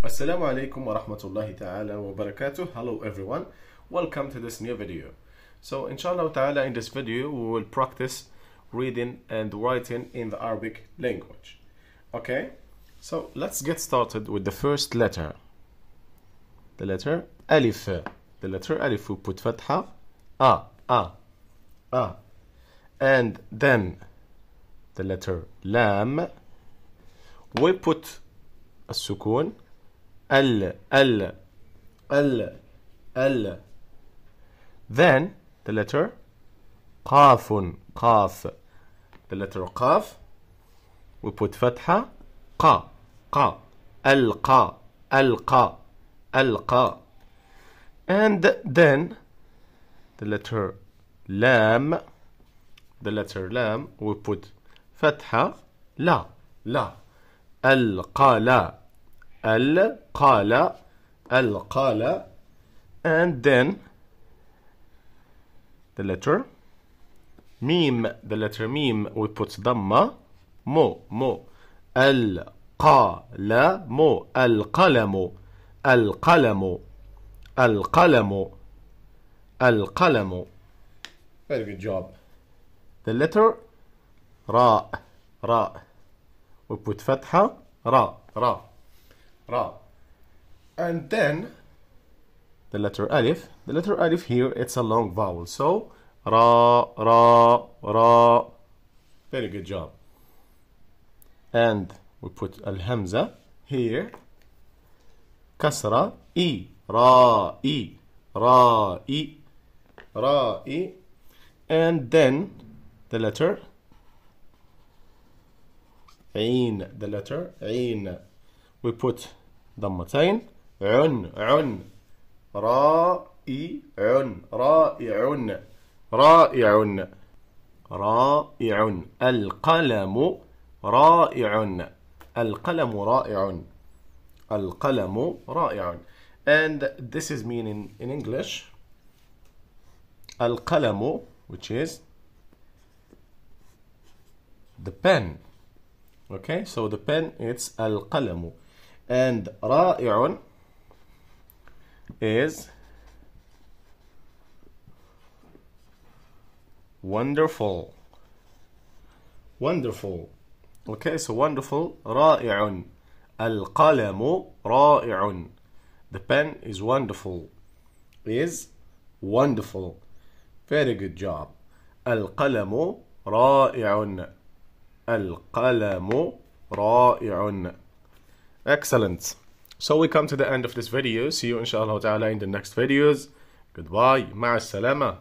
Assalamu alaikum wa rahmatullahi ta'ala wa barakatuh. Hello everyone. Welcome to this new video. So inshallah ta'ala in this video we will practice reading and writing in the Arabic language. Okay? So let's get started with the first letter. The letter alif. The letter alif we put fatha a a a and then the letter lam we put a sukun ال ال ال ال then the letter قاف قاف the letter قاف we put فتحة قا قا القى القى القى and then the letter لام the letter لام we put فتحة لا لا القى لا القال القال and then the letter ميم the letter ميم we put مو mo mo مو القلم القلم القلم القلم very good job the letter راء راء we put فتحة راء راء Ra. And then the letter alif. The letter alif here, it's a long vowel. So Ra, Ra, Ra. Very good job. And we put Al Hamza here. Kasra, E. Ra, E. Ra, E. Ra, E. And then the letter Ain. The letter Ain. we put ضمتين عن عن رائع رائع رائع رائع القلم رائع القلم رائع القلم رائع and this is meaning in English القلم which is the pen okay so the pen it's القلم and رائع is wonderful wonderful okay so wonderful رائع القلم رائع the pen is wonderful is wonderful very good job القلم رائع القلم رائع Excellent. So we come to the end of this video. See you inshallah ta'ala in the next videos. Goodbye. مع salama.